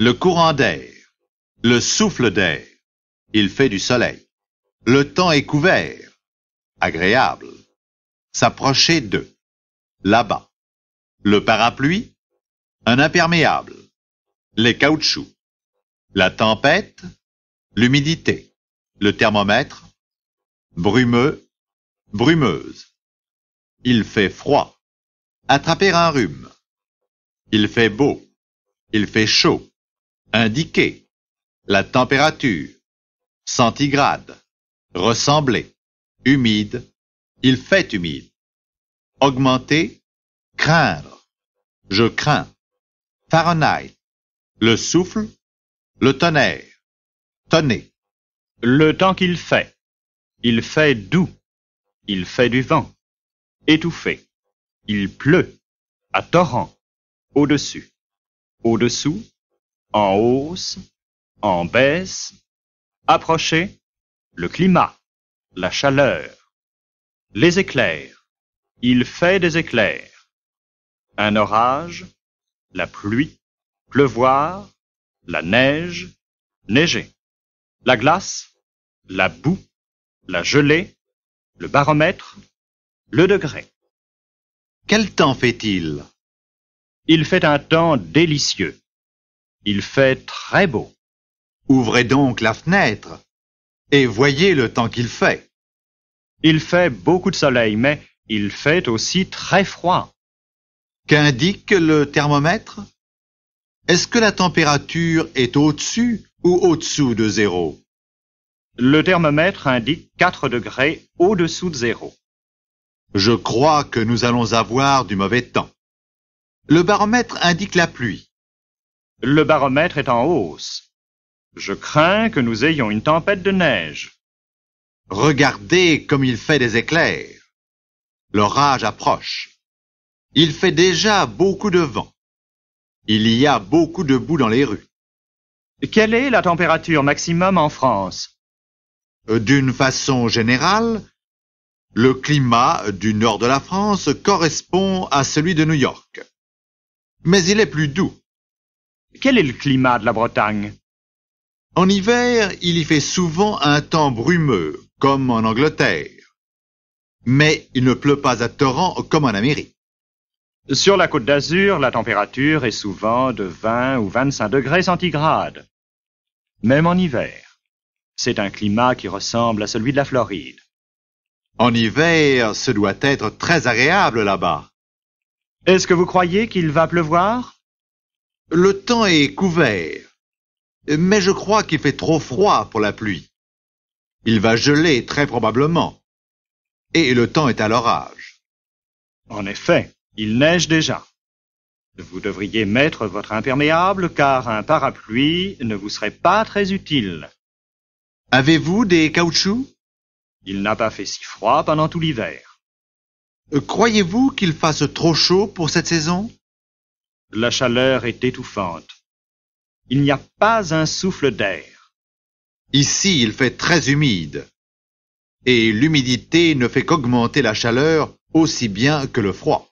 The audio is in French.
Le courant d'air. Le souffle d'air. Il fait du soleil. Le temps est couvert. Agréable. S'approcher de. Là-bas. Le parapluie. Un imperméable. Les caoutchoucs. La tempête. L'humidité. Le thermomètre. Brumeux. Brumeuse. Il fait froid. Attraper un rhume. Il fait beau. Il fait chaud indiquer, la température, centigrade, ressembler, humide, il fait humide, augmenter, craindre, je crains, Fahrenheit, le souffle, le tonnerre, tonner. Le temps qu'il fait, il fait doux, il fait du vent, étouffé, il pleut, à torrent, au-dessus, au-dessous, en hausse, en baisse, approcher, le climat, la chaleur, les éclairs, il fait des éclairs, un orage, la pluie, pleuvoir, la neige, neiger, la glace, la boue, la gelée, le baromètre, le degré. Quel temps fait-il Il fait un temps délicieux. Il fait très beau. Ouvrez donc la fenêtre et voyez le temps qu'il fait. Il fait beaucoup de soleil, mais il fait aussi très froid. Qu'indique le thermomètre Est-ce que la température est au-dessus ou au-dessous de zéro Le thermomètre indique 4 degrés au-dessous de zéro. Je crois que nous allons avoir du mauvais temps. Le baromètre indique la pluie. Le baromètre est en hausse. Je crains que nous ayons une tempête de neige. Regardez comme il fait des éclairs. L'orage approche. Il fait déjà beaucoup de vent. Il y a beaucoup de boue dans les rues. Quelle est la température maximum en France euh, D'une façon générale, le climat du nord de la France correspond à celui de New York. Mais il est plus doux. Quel est le climat de la Bretagne En hiver, il y fait souvent un temps brumeux, comme en Angleterre. Mais il ne pleut pas à torrent comme en Amérique. Sur la côte d'Azur, la température est souvent de 20 ou 25 degrés centigrades, même en hiver. C'est un climat qui ressemble à celui de la Floride. En hiver, ce doit être très agréable là-bas. Est-ce que vous croyez qu'il va pleuvoir le temps est couvert, mais je crois qu'il fait trop froid pour la pluie. Il va geler très probablement, et le temps est à l'orage. En effet, il neige déjà. Vous devriez mettre votre imperméable car un parapluie ne vous serait pas très utile. Avez-vous des caoutchoucs Il n'a pas fait si froid pendant tout l'hiver. Croyez-vous qu'il fasse trop chaud pour cette saison la chaleur est étouffante. Il n'y a pas un souffle d'air. Ici, il fait très humide. Et l'humidité ne fait qu'augmenter la chaleur aussi bien que le froid.